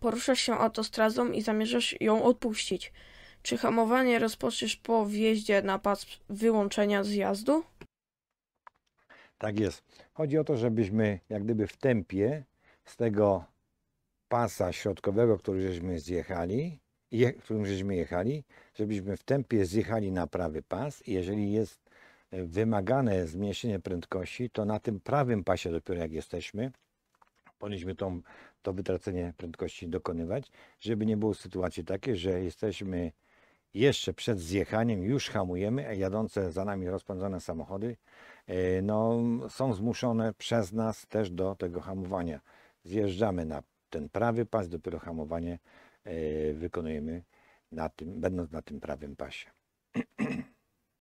Poruszasz się autostradą i zamierzasz ją odpuścić. Czy hamowanie rozpoczniesz po wjeździe na pas wyłączenia zjazdu? Tak jest. Chodzi o to, żebyśmy jak gdyby w tempie z tego pasa środkowego, który żeśmy zjechali, je, którym żeśmy jechali, żebyśmy w tempie zjechali na prawy pas i jeżeli jest e, wymagane zmniejszenie prędkości, to na tym prawym pasie dopiero jak jesteśmy, powinniśmy tą, to wytracenie prędkości dokonywać, żeby nie było sytuacji takiej, że jesteśmy jeszcze przed zjechaniem, już hamujemy, a jadące za nami rozpędzone samochody e, no, są zmuszone przez nas też do tego hamowania. Zjeżdżamy na ten prawy pas, dopiero hamowanie e, wykonujemy na tym, będąc na tym prawym pasie.